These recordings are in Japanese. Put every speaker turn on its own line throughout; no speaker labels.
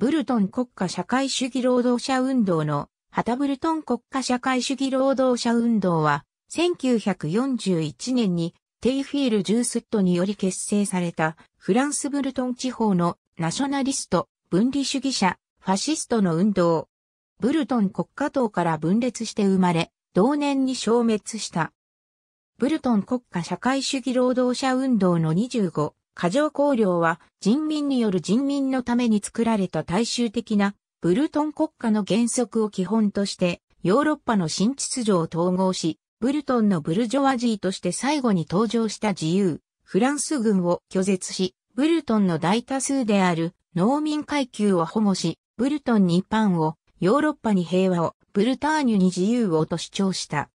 ブルトン国家社会主義労働者運動の、ハタブルトン国家社会主義労働者運動は、1941年にテイフィール・ジュースットにより結成されたフランスブルトン地方のナショナリスト、分離主義者、ファシストの運動。ブルトン国家党から分裂して生まれ、同年に消滅した。ブルトン国家社会主義労働者運動の25過剰公領は人民による人民のために作られた大衆的なブルトン国家の原則を基本としてヨーロッパの新秩序を統合し、ブルトンのブルジョワジーとして最後に登場した自由、フランス軍を拒絶し、ブルトンの大多数である農民階級を保護し、ブルトンにパンを、ヨーロッパに平和を、ブルターニュに自由をと主張した。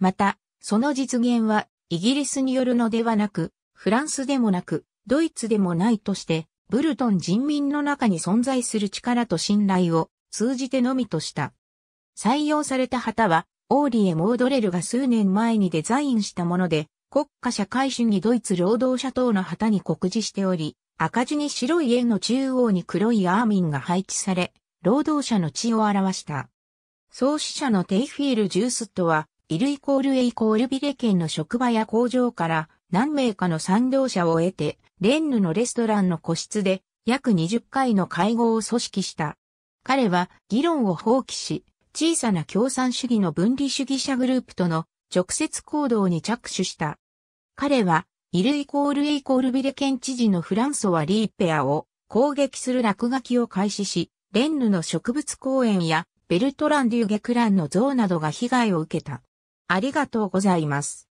また、その実現はイギリスによるのではなく、フランスでもなく、ドイツでもないとして、ブルトン人民の中に存在する力と信頼を通じてのみとした。採用された旗は、オーリエ・モードレルが数年前にデザインしたもので、国家社会主義ドイツ労働者党の旗に告示しており、赤字に白い円の中央に黒いアーミンが配置され、労働者の血を表した。創始者のテイフィール・ジュースットは、イルイコールエイコールビレ県の職場や工場から、何名かの賛同者を得て、レンヌのレストランの個室で約20回の会合を組織した。彼は議論を放棄し、小さな共産主義の分離主義者グループとの直接行動に着手した。彼は、イルイコールイコールビレ県知事のフランソワ・リーペアを攻撃する落書きを開始し、レンヌの植物公園やベルトラン・デュー・ゲクランの像などが被害を受けた。ありがとうございます。